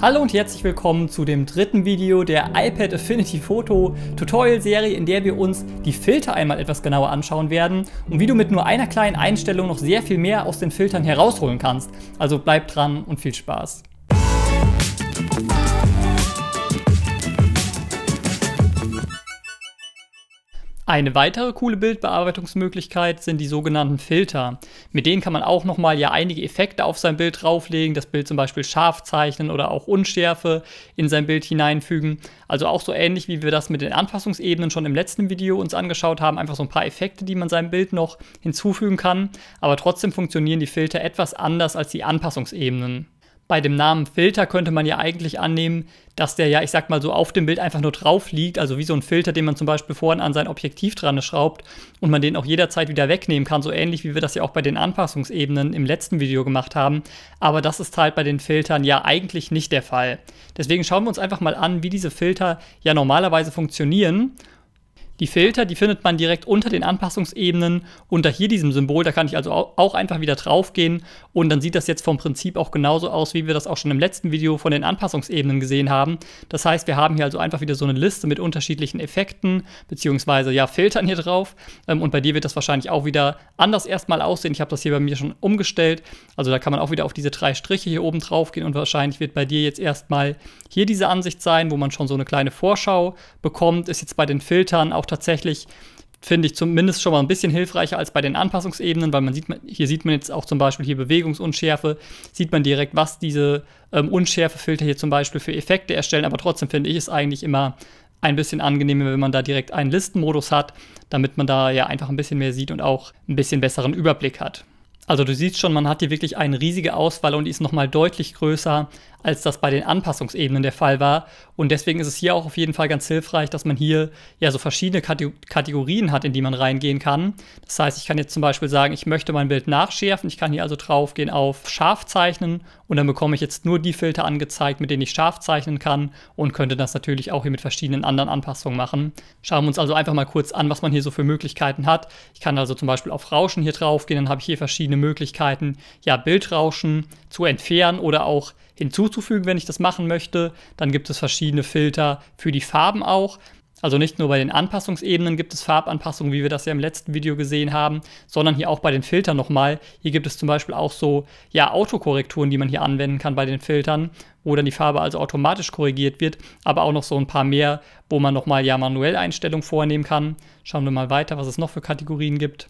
Hallo und herzlich willkommen zu dem dritten Video der iPad Affinity Photo Tutorial Serie, in der wir uns die Filter einmal etwas genauer anschauen werden und wie du mit nur einer kleinen Einstellung noch sehr viel mehr aus den Filtern herausholen kannst. Also bleib dran und viel Spaß. Musik Eine weitere coole Bildbearbeitungsmöglichkeit sind die sogenannten Filter. Mit denen kann man auch nochmal ja einige Effekte auf sein Bild drauflegen, das Bild zum Beispiel scharf zeichnen oder auch Unschärfe in sein Bild hineinfügen. Also auch so ähnlich wie wir das mit den Anpassungsebenen schon im letzten Video uns angeschaut haben, einfach so ein paar Effekte, die man seinem Bild noch hinzufügen kann. Aber trotzdem funktionieren die Filter etwas anders als die Anpassungsebenen bei dem Namen Filter könnte man ja eigentlich annehmen, dass der ja, ich sag mal so, auf dem Bild einfach nur drauf liegt, also wie so ein Filter, den man zum Beispiel vorhin an sein Objektiv dran schraubt und man den auch jederzeit wieder wegnehmen kann, so ähnlich wie wir das ja auch bei den Anpassungsebenen im letzten Video gemacht haben. Aber das ist halt bei den Filtern ja eigentlich nicht der Fall. Deswegen schauen wir uns einfach mal an, wie diese Filter ja normalerweise funktionieren die Filter, die findet man direkt unter den Anpassungsebenen, unter hier diesem Symbol. Da kann ich also auch einfach wieder drauf gehen und dann sieht das jetzt vom Prinzip auch genauso aus, wie wir das auch schon im letzten Video von den Anpassungsebenen gesehen haben. Das heißt, wir haben hier also einfach wieder so eine Liste mit unterschiedlichen Effekten, bzw. ja, Filtern hier drauf. Ähm, und bei dir wird das wahrscheinlich auch wieder anders erstmal aussehen. Ich habe das hier bei mir schon umgestellt. Also da kann man auch wieder auf diese drei Striche hier oben drauf gehen und wahrscheinlich wird bei dir jetzt erstmal hier diese Ansicht sein, wo man schon so eine kleine Vorschau bekommt. Ist jetzt bei den Filtern auch tatsächlich, finde ich zumindest schon mal ein bisschen hilfreicher als bei den Anpassungsebenen, weil man sieht, hier sieht man jetzt auch zum Beispiel hier Bewegungsunschärfe, sieht man direkt, was diese ähm, Unschärfefilter hier zum Beispiel für Effekte erstellen, aber trotzdem finde ich es eigentlich immer ein bisschen angenehmer, wenn man da direkt einen Listenmodus hat, damit man da ja einfach ein bisschen mehr sieht und auch ein bisschen besseren Überblick hat. Also du siehst schon, man hat hier wirklich eine riesige Auswahl und die ist nochmal deutlich größer als das bei den Anpassungsebenen der Fall war. Und deswegen ist es hier auch auf jeden Fall ganz hilfreich, dass man hier ja so verschiedene Kate Kategorien hat, in die man reingehen kann. Das heißt, ich kann jetzt zum Beispiel sagen, ich möchte mein Bild nachschärfen. Ich kann hier also draufgehen auf scharf zeichnen und dann bekomme ich jetzt nur die Filter angezeigt, mit denen ich scharf zeichnen kann und könnte das natürlich auch hier mit verschiedenen anderen Anpassungen machen. Schauen wir uns also einfach mal kurz an, was man hier so für Möglichkeiten hat. Ich kann also zum Beispiel auf Rauschen hier draufgehen, dann habe ich hier verschiedene Möglichkeiten, ja, Bildrauschen zu entfernen oder auch hinzuzufügen hinzuzufügen, wenn ich das machen möchte. Dann gibt es verschiedene Filter für die Farben auch. Also nicht nur bei den Anpassungsebenen gibt es Farbanpassungen, wie wir das ja im letzten Video gesehen haben, sondern hier auch bei den Filtern nochmal. Hier gibt es zum Beispiel auch so ja, Autokorrekturen, die man hier anwenden kann bei den Filtern, wo dann die Farbe also automatisch korrigiert wird, aber auch noch so ein paar mehr, wo man nochmal ja manuell Einstellungen vornehmen kann. Schauen wir mal weiter, was es noch für Kategorien gibt.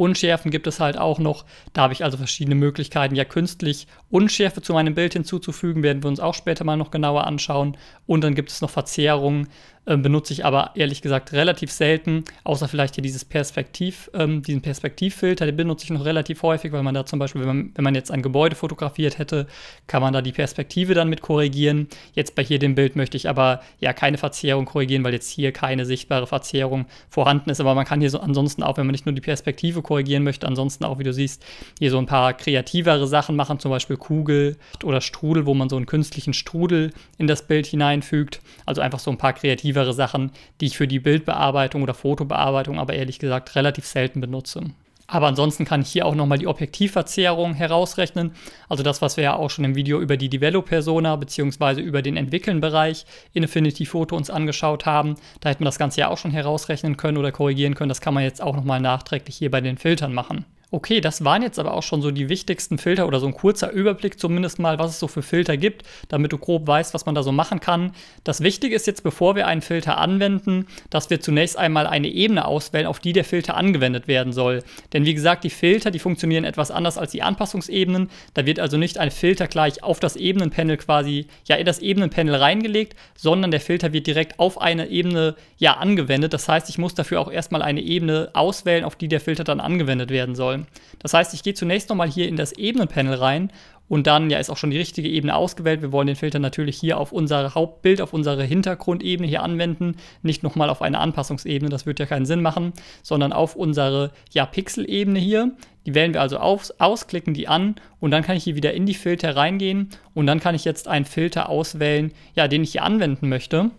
Unschärfen gibt es halt auch noch. Da habe ich also verschiedene Möglichkeiten, ja künstlich Unschärfe zu meinem Bild hinzuzufügen, werden wir uns auch später mal noch genauer anschauen. Und dann gibt es noch Verzerrungen, äh, benutze ich aber ehrlich gesagt relativ selten, außer vielleicht hier dieses Perspektiv, ähm, diesen Perspektivfilter, den benutze ich noch relativ häufig, weil man da zum Beispiel, wenn man, wenn man jetzt ein Gebäude fotografiert hätte, kann man da die Perspektive dann mit korrigieren. Jetzt bei hier dem Bild möchte ich aber ja keine Verzerrung korrigieren, weil jetzt hier keine sichtbare Verzerrung vorhanden ist, aber man kann hier so ansonsten auch, wenn man nicht nur die Perspektive korrigieren möchte. Ansonsten auch, wie du siehst, hier so ein paar kreativere Sachen machen, zum Beispiel Kugel oder Strudel, wo man so einen künstlichen Strudel in das Bild hineinfügt. Also einfach so ein paar kreativere Sachen, die ich für die Bildbearbeitung oder Fotobearbeitung aber ehrlich gesagt relativ selten benutze. Aber ansonsten kann ich hier auch nochmal die Objektivverzerrung herausrechnen. Also das, was wir ja auch schon im Video über die Develop-Persona bzw. über den Entwickeln-Bereich in Affinity Photo uns angeschaut haben. Da hätten wir das Ganze ja auch schon herausrechnen können oder korrigieren können. Das kann man jetzt auch nochmal nachträglich hier bei den Filtern machen. Okay, das waren jetzt aber auch schon so die wichtigsten Filter oder so ein kurzer Überblick zumindest mal, was es so für Filter gibt, damit du grob weißt, was man da so machen kann. Das Wichtige ist jetzt, bevor wir einen Filter anwenden, dass wir zunächst einmal eine Ebene auswählen, auf die der Filter angewendet werden soll. Denn wie gesagt, die Filter, die funktionieren etwas anders als die Anpassungsebenen. Da wird also nicht ein Filter gleich auf das Ebenenpanel quasi, ja, in das Ebenenpanel reingelegt, sondern der Filter wird direkt auf eine Ebene, ja, angewendet. Das heißt, ich muss dafür auch erstmal eine Ebene auswählen, auf die der Filter dann angewendet werden soll wollen. Das heißt, ich gehe zunächst nochmal hier in das Ebenenpanel rein und dann ja ist auch schon die richtige Ebene ausgewählt. Wir wollen den Filter natürlich hier auf unser Hauptbild, auf unsere Hintergrundebene hier anwenden, nicht nochmal auf eine Anpassungsebene, das würde ja keinen Sinn machen, sondern auf unsere ja, Pixel-Ebene hier. Die wählen wir also aus, aus, klicken die an und dann kann ich hier wieder in die Filter reingehen und dann kann ich jetzt einen Filter auswählen, ja, den ich hier anwenden möchte.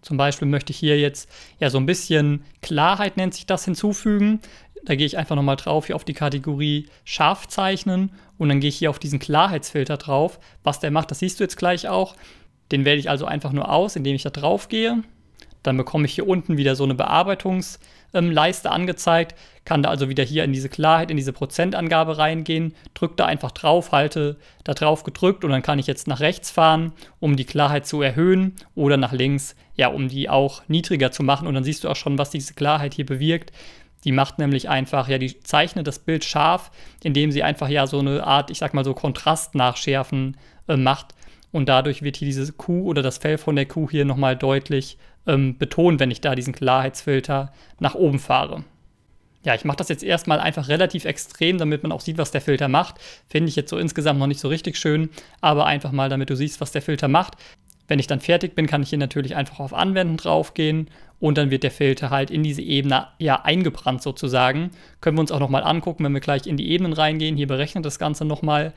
Zum Beispiel möchte ich hier jetzt ja so ein bisschen Klarheit nennt sich das hinzufügen. Da gehe ich einfach nochmal drauf hier auf die Kategorie scharf zeichnen und dann gehe ich hier auf diesen Klarheitsfilter drauf. Was der macht, das siehst du jetzt gleich auch. Den wähle ich also einfach nur aus, indem ich da drauf gehe. Dann bekomme ich hier unten wieder so eine Bearbeitungsleiste ähm, angezeigt, kann da also wieder hier in diese Klarheit, in diese Prozentangabe reingehen, drücke da einfach drauf, halte da drauf gedrückt und dann kann ich jetzt nach rechts fahren, um die Klarheit zu erhöhen oder nach links, ja, um die auch niedriger zu machen und dann siehst du auch schon, was diese Klarheit hier bewirkt. Die macht nämlich einfach, ja, die zeichnet das Bild scharf, indem sie einfach ja so eine Art, ich sag mal so Kontrast nachschärfen äh, macht. Und dadurch wird hier diese Kuh oder das Fell von der Kuh hier nochmal deutlich ähm, betont, wenn ich da diesen Klarheitsfilter nach oben fahre. Ja, ich mache das jetzt erstmal einfach relativ extrem, damit man auch sieht, was der Filter macht. Finde ich jetzt so insgesamt noch nicht so richtig schön, aber einfach mal, damit du siehst, was der Filter macht. Wenn ich dann fertig bin, kann ich hier natürlich einfach auf Anwenden draufgehen und dann wird der Filter halt in diese Ebene ja eingebrannt sozusagen. Können wir uns auch nochmal angucken, wenn wir gleich in die Ebenen reingehen. Hier berechnet das Ganze nochmal.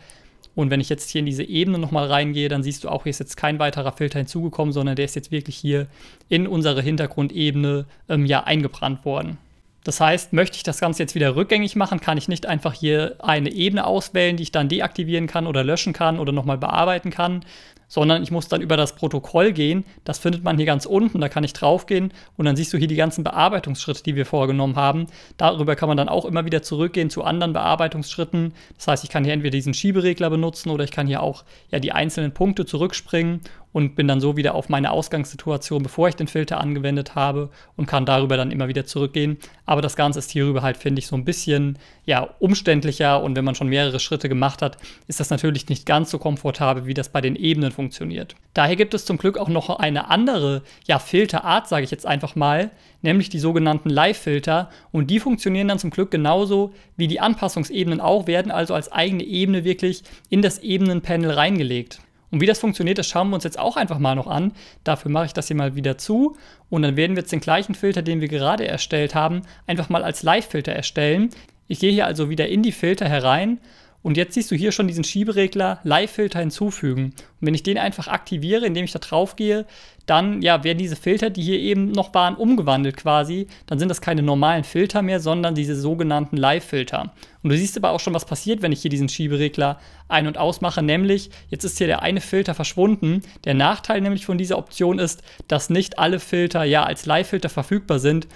Und wenn ich jetzt hier in diese Ebene nochmal reingehe, dann siehst du auch, hier ist jetzt kein weiterer Filter hinzugekommen, sondern der ist jetzt wirklich hier in unsere Hintergrundebene ähm, ja eingebrannt worden. Das heißt, möchte ich das Ganze jetzt wieder rückgängig machen, kann ich nicht einfach hier eine Ebene auswählen, die ich dann deaktivieren kann oder löschen kann oder nochmal bearbeiten kann, sondern ich muss dann über das Protokoll gehen. Das findet man hier ganz unten, da kann ich draufgehen und dann siehst du hier die ganzen Bearbeitungsschritte, die wir vorgenommen haben. Darüber kann man dann auch immer wieder zurückgehen zu anderen Bearbeitungsschritten. Das heißt, ich kann hier entweder diesen Schieberegler benutzen oder ich kann hier auch ja, die einzelnen Punkte zurückspringen und bin dann so wieder auf meine Ausgangssituation, bevor ich den Filter angewendet habe und kann darüber dann immer wieder zurückgehen. Aber das Ganze ist hierüber halt, finde ich, so ein bisschen ja, umständlicher und wenn man schon mehrere Schritte gemacht hat, ist das natürlich nicht ganz so komfortabel, wie das bei den Ebenen funktioniert. Daher gibt es zum Glück auch noch eine andere ja, Filterart, sage ich jetzt einfach mal, nämlich die sogenannten Live-Filter und die funktionieren dann zum Glück genauso wie die Anpassungsebenen auch, werden also als eigene Ebene wirklich in das Ebenenpanel reingelegt. Und wie das funktioniert, das schauen wir uns jetzt auch einfach mal noch an. Dafür mache ich das hier mal wieder zu und dann werden wir jetzt den gleichen Filter, den wir gerade erstellt haben, einfach mal als Live-Filter erstellen. Ich gehe hier also wieder in die Filter herein und jetzt siehst du hier schon diesen Schieberegler Live-Filter hinzufügen. Und wenn ich den einfach aktiviere, indem ich da drauf gehe, dann ja, werden diese Filter, die hier eben noch waren, umgewandelt quasi. Dann sind das keine normalen Filter mehr, sondern diese sogenannten Live-Filter. Und du siehst aber auch schon, was passiert, wenn ich hier diesen Schieberegler ein- und ausmache, nämlich jetzt ist hier der eine Filter verschwunden. Der Nachteil nämlich von dieser Option ist, dass nicht alle Filter ja als Live-Filter verfügbar sind,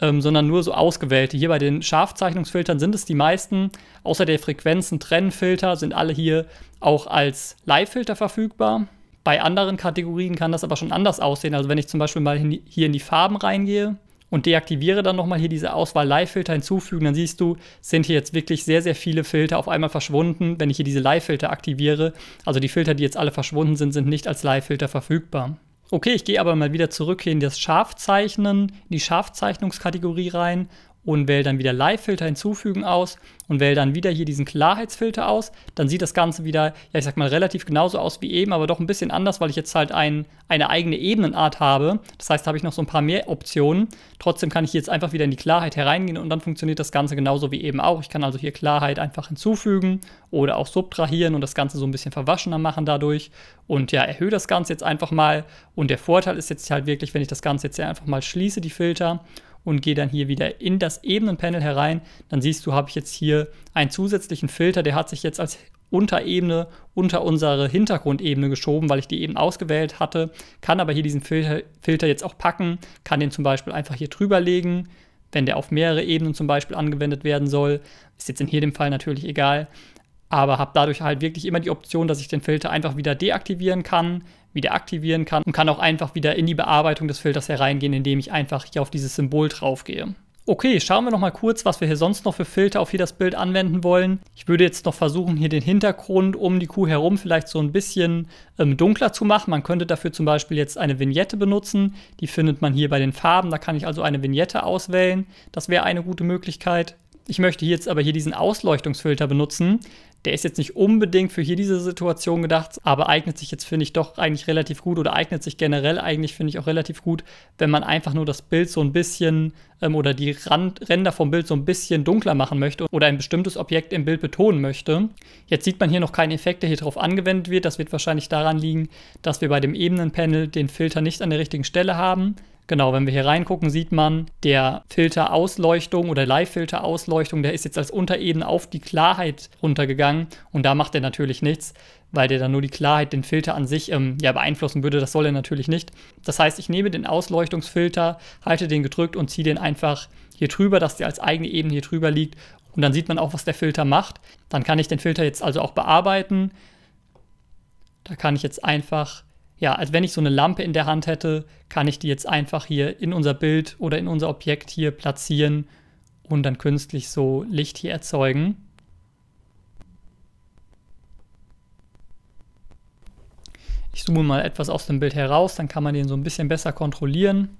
ähm, sondern nur so ausgewählte. Hier bei den Scharfzeichnungsfiltern sind es die meisten. Außer der Frequenzen-Trennfilter sind alle hier auch als Live-Filter verfügbar. Bei anderen Kategorien kann das aber schon anders aussehen. Also wenn ich zum Beispiel mal in, hier in die Farben reingehe und deaktiviere dann nochmal hier diese Auswahl Live-Filter hinzufügen, dann siehst du, sind hier jetzt wirklich sehr, sehr viele Filter auf einmal verschwunden, wenn ich hier diese Live-Filter aktiviere. Also die Filter, die jetzt alle verschwunden sind, sind nicht als Live-Filter verfügbar okay, ich gehe aber mal wieder zurück in das Scharfzeichnen, in die Scharfzeichnungskategorie rein und wähle dann wieder Live-Filter hinzufügen aus und wähle dann wieder hier diesen Klarheitsfilter aus. Dann sieht das Ganze wieder, ja, ich sag mal, relativ genauso aus wie eben, aber doch ein bisschen anders, weil ich jetzt halt ein, eine eigene Ebenenart habe. Das heißt, da habe ich noch so ein paar mehr Optionen. Trotzdem kann ich jetzt einfach wieder in die Klarheit hereingehen und dann funktioniert das Ganze genauso wie eben auch. Ich kann also hier Klarheit einfach hinzufügen oder auch subtrahieren und das Ganze so ein bisschen verwaschener machen dadurch. Und ja, erhöhe das Ganze jetzt einfach mal. Und der Vorteil ist jetzt halt wirklich, wenn ich das Ganze jetzt einfach mal schließe, die Filter und gehe dann hier wieder in das Ebenenpanel herein. Dann siehst du, habe ich jetzt hier einen zusätzlichen Filter, der hat sich jetzt als Unterebene unter unsere Hintergrundebene geschoben, weil ich die eben ausgewählt hatte. Kann aber hier diesen Filter, Filter jetzt auch packen, kann den zum Beispiel einfach hier drüber legen, wenn der auf mehrere Ebenen zum Beispiel angewendet werden soll. Ist jetzt in jedem Fall natürlich egal aber habe dadurch halt wirklich immer die Option, dass ich den Filter einfach wieder deaktivieren kann, wieder aktivieren kann und kann auch einfach wieder in die Bearbeitung des Filters hereingehen, indem ich einfach hier auf dieses Symbol drauf gehe. Okay, schauen wir noch mal kurz, was wir hier sonst noch für Filter auf hier das Bild anwenden wollen. Ich würde jetzt noch versuchen, hier den Hintergrund um die Kuh herum vielleicht so ein bisschen ähm, dunkler zu machen. Man könnte dafür zum Beispiel jetzt eine Vignette benutzen. Die findet man hier bei den Farben. Da kann ich also eine Vignette auswählen. Das wäre eine gute Möglichkeit. Ich möchte jetzt aber hier diesen Ausleuchtungsfilter benutzen. Der ist jetzt nicht unbedingt für hier diese Situation gedacht, aber eignet sich jetzt, finde ich, doch eigentlich relativ gut oder eignet sich generell eigentlich, finde ich, auch relativ gut, wenn man einfach nur das Bild so ein bisschen ähm, oder die Rand Ränder vom Bild so ein bisschen dunkler machen möchte oder ein bestimmtes Objekt im Bild betonen möchte. Jetzt sieht man hier noch keinen Effekt, der hier drauf angewendet wird. Das wird wahrscheinlich daran liegen, dass wir bei dem Ebenenpanel den Filter nicht an der richtigen Stelle haben. Genau, wenn wir hier reingucken, sieht man, der Filterausleuchtung oder Live-Filter-Ausleuchtung, der ist jetzt als Unterebene auf die Klarheit runtergegangen und da macht er natürlich nichts, weil der dann nur die Klarheit, den Filter an sich ähm, ja, beeinflussen würde. Das soll er natürlich nicht. Das heißt, ich nehme den Ausleuchtungsfilter, halte den gedrückt und ziehe den einfach hier drüber, dass der als eigene Ebene hier drüber liegt und dann sieht man auch, was der Filter macht. Dann kann ich den Filter jetzt also auch bearbeiten. Da kann ich jetzt einfach ja, als wenn ich so eine Lampe in der Hand hätte, kann ich die jetzt einfach hier in unser Bild oder in unser Objekt hier platzieren und dann künstlich so Licht hier erzeugen. Ich zoome mal etwas aus dem Bild heraus, dann kann man den so ein bisschen besser kontrollieren.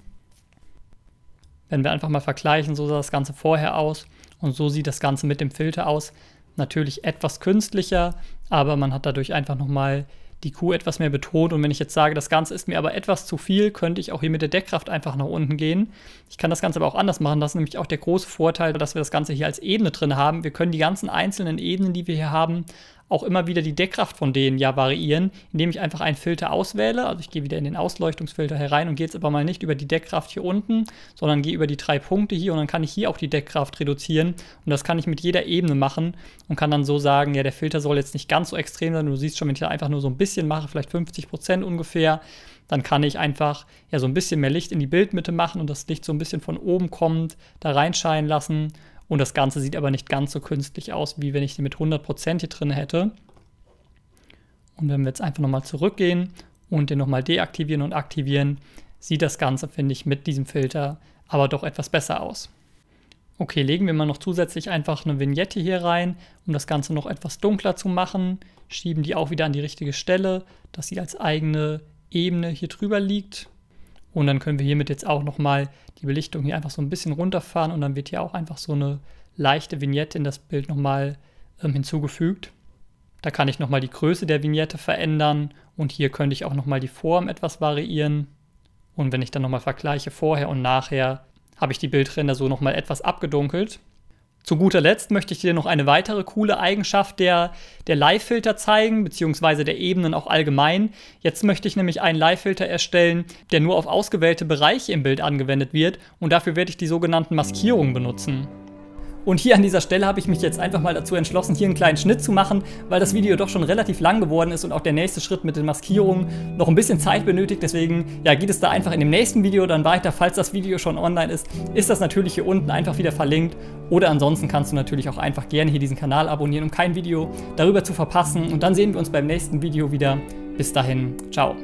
Wenn wir einfach mal vergleichen, so sah das Ganze vorher aus und so sieht das Ganze mit dem Filter aus. Natürlich etwas künstlicher, aber man hat dadurch einfach nochmal die Q etwas mehr betont. Und wenn ich jetzt sage, das Ganze ist mir aber etwas zu viel, könnte ich auch hier mit der Deckkraft einfach nach unten gehen. Ich kann das Ganze aber auch anders machen. Das ist nämlich auch der große Vorteil, dass wir das Ganze hier als Ebene drin haben. Wir können die ganzen einzelnen Ebenen, die wir hier haben, auch immer wieder die Deckkraft von denen ja variieren, indem ich einfach einen Filter auswähle. Also ich gehe wieder in den Ausleuchtungsfilter herein und gehe jetzt aber mal nicht über die Deckkraft hier unten, sondern gehe über die drei Punkte hier und dann kann ich hier auch die Deckkraft reduzieren. Und das kann ich mit jeder Ebene machen und kann dann so sagen, ja, der Filter soll jetzt nicht ganz so extrem sein. Du siehst schon, wenn ich da einfach nur so ein bisschen mache, vielleicht 50 Prozent ungefähr, dann kann ich einfach ja so ein bisschen mehr Licht in die Bildmitte machen und das Licht so ein bisschen von oben kommend da reinscheinen lassen. Und das Ganze sieht aber nicht ganz so künstlich aus, wie wenn ich den mit 100% hier drin hätte. Und wenn wir jetzt einfach nochmal zurückgehen und den nochmal deaktivieren und aktivieren, sieht das Ganze, finde ich, mit diesem Filter aber doch etwas besser aus. Okay, legen wir mal noch zusätzlich einfach eine Vignette hier rein, um das Ganze noch etwas dunkler zu machen. Schieben die auch wieder an die richtige Stelle, dass sie als eigene Ebene hier drüber liegt. Und dann können wir hiermit jetzt auch nochmal die Belichtung hier einfach so ein bisschen runterfahren und dann wird hier auch einfach so eine leichte Vignette in das Bild nochmal ähm, hinzugefügt. Da kann ich nochmal die Größe der Vignette verändern und hier könnte ich auch nochmal die Form etwas variieren. Und wenn ich dann nochmal vergleiche vorher und nachher, habe ich die Bildränder so nochmal etwas abgedunkelt. Zu guter Letzt möchte ich dir noch eine weitere coole Eigenschaft der, der Live-Filter zeigen, beziehungsweise der Ebenen auch allgemein. Jetzt möchte ich nämlich einen Live-Filter erstellen, der nur auf ausgewählte Bereiche im Bild angewendet wird und dafür werde ich die sogenannten Maskierungen benutzen. Und hier an dieser Stelle habe ich mich jetzt einfach mal dazu entschlossen, hier einen kleinen Schnitt zu machen, weil das Video doch schon relativ lang geworden ist und auch der nächste Schritt mit den Maskierungen noch ein bisschen Zeit benötigt. Deswegen ja, geht es da einfach in dem nächsten Video dann weiter. Falls das Video schon online ist, ist das natürlich hier unten einfach wieder verlinkt. Oder ansonsten kannst du natürlich auch einfach gerne hier diesen Kanal abonnieren, um kein Video darüber zu verpassen. Und dann sehen wir uns beim nächsten Video wieder. Bis dahin, ciao.